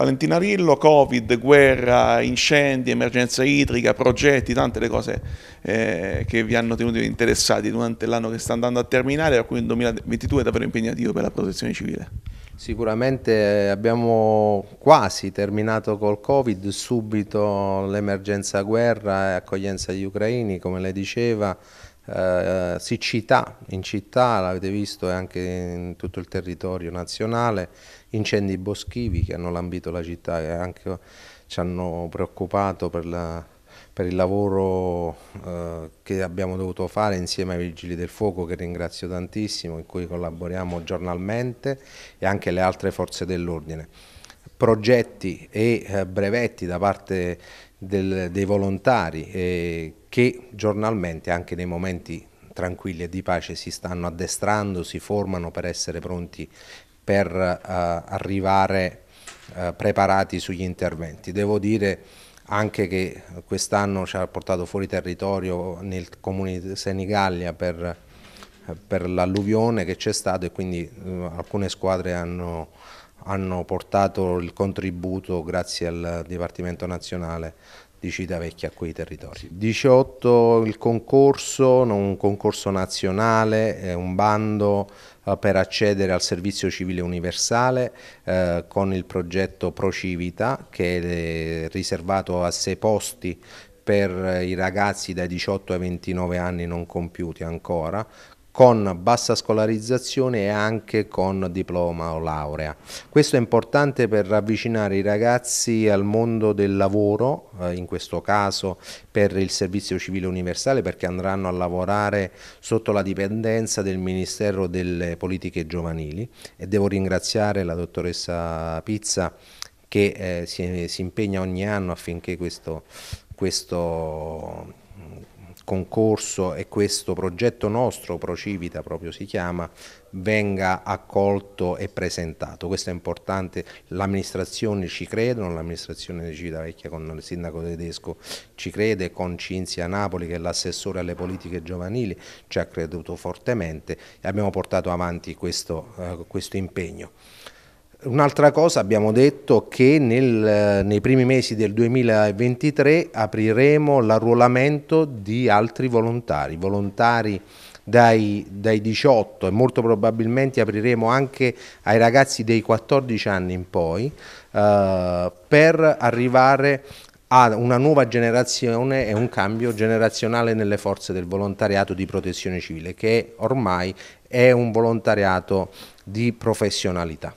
Valentina Rillo, Covid, guerra, incendi, emergenza idrica, progetti, tante le cose eh, che vi hanno tenuto interessati durante l'anno che sta andando a terminare, per cui il 2022 è davvero impegnativo per la protezione civile. Sicuramente abbiamo quasi terminato col Covid, subito l'emergenza guerra e accoglienza agli ucraini, come lei diceva, eh, eh, siccità, in città l'avete visto anche in tutto il territorio nazionale, incendi boschivi che hanno lambito la città e anche ci hanno preoccupato per, la, per il lavoro eh, che abbiamo dovuto fare insieme ai Vigili del Fuoco che ringrazio tantissimo, in cui collaboriamo giornalmente e anche le altre forze dell'ordine progetti e eh, brevetti da parte del, dei volontari eh, che giornalmente anche nei momenti tranquilli e di pace si stanno addestrando, si formano per essere pronti per eh, arrivare eh, preparati sugli interventi. Devo dire anche che quest'anno ci ha portato fuori territorio nel comune di Senigallia per, per l'alluvione che c'è stato e quindi eh, alcune squadre hanno hanno portato il contributo grazie al Dipartimento Nazionale di Città Vecchia a quei territori. 18 il concorso, un concorso nazionale, eh, un bando eh, per accedere al servizio civile universale eh, con il progetto Procivita che è eh, riservato a sei posti per i ragazzi dai 18 ai 29 anni non compiuti ancora con bassa scolarizzazione e anche con diploma o laurea. Questo è importante per avvicinare i ragazzi al mondo del lavoro, eh, in questo caso per il servizio civile universale perché andranno a lavorare sotto la dipendenza del Ministero delle Politiche Giovanili e devo ringraziare la dottoressa Pizza che eh, si, si impegna ogni anno affinché questo, questo concorso e questo progetto nostro, Procivita proprio si chiama, venga accolto e presentato. Questo è importante, l'amministrazione ci credono, l'amministrazione di Civita Vecchia con il sindaco tedesco ci crede, con Cinzia Napoli che è l'assessore alle politiche giovanili ci ha creduto fortemente e abbiamo portato avanti questo, eh, questo impegno. Un'altra cosa, abbiamo detto che nel, eh, nei primi mesi del 2023 apriremo l'arruolamento di altri volontari, volontari dai, dai, 18 e molto probabilmente apriremo anche ai ragazzi dei 14 anni in poi eh, per arrivare a una nuova generazione e un cambio generazionale nelle forze del volontariato di protezione civile che ormai è un volontariato di professionalità.